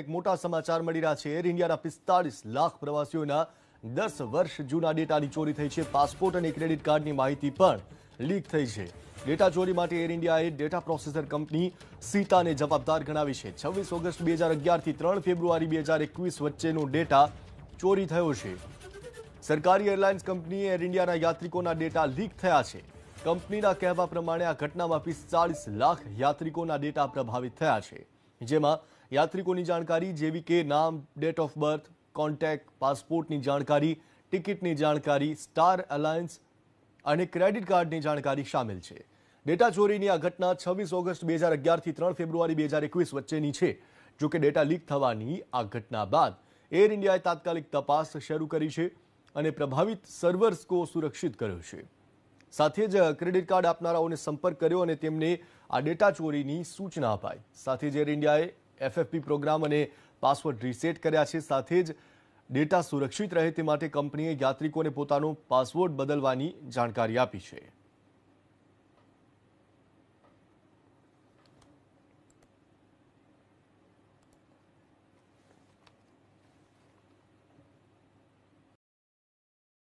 એક મોટા સમાચાર મળી રહ્યા છે એર ઇન્ડિયાના પિસ્તાળીસ લાખ પ્રવાસીઓના દસ વર્ષ જૂના ડેટાની ચોરી થઈ છે પાસપોર્ટ અને ક્રેડિટ કાર્ડની માહિતી પણ લીક થઈ છે ડેટા ચોરી માટે એર ઇન્ડિયાએ ડેટા પ્રોસેસર કંપની સીતાને જવાબદાર ગણાવી છે છવ્વીસ ઓગસ્ટ બે હજાર અગિયારથી ત્રણ ફેબ્રુઆરી બે હજાર એકવીસ વચ્ચેનો ડેટા ચોરી થયો છે સરકારી એરલાઇન્સ કંપનીએ એર ઇન્ડિયાના યાત્રિકોના ડેટા લીક થયા છે કંપનીના કહેવા પ્રમાણે આ ઘટનામાં પિસ્તાળીસ લાખ યાત્રિકોના ડેટા પ્રભાવિત થયા છે જેમાં યાત્રિકોની જાણકારી જેવી કે નામ ડેટ ઓફ બર્થ કોન્ટેક પાસપોર્ટની જાણકારી ટિકિટની જાણકારી સ્ટાર એલાયન્સ અને ક્રેડિટ કાર્ડની જાણકારી સામેલ છે ડેટા ચોરીની આ ઘટના છવ્વીસ ઓગસ્ટ બે હજાર અગિયારથી ત્રણ ફેબ્રુઆરી બે હજાર એકવીસ વચ્ચેની છે જોકે ડેટા લીક થવાની આ ઘટના બાદ એર ઇન્ડિયાએ તાત્કાલિક તપાસ શરૂ કરી છે અને પ્રભાવિત સર્વર્સકો સુરક્ષિત કર્યો છે સાથે જ ક્રેડિટ કાર્ડ આપનારાઓને સંપર્ક કર્યો અને તેમને આ ડેટા ચોરીની સૂચના અપાઈ સાથે જ એર ઇન્ડિયાએ એફએફપી પ્રોગ્રામ અને પાસવર્ડ રીસેટ કર્યા છે સાથે જ ડેટા સુરક્ષિત રહે તે માટે કંપનીએ યાત્રિકોને પોતાનો પાસવર્ડ બદલવાની જાણકારી આપી છે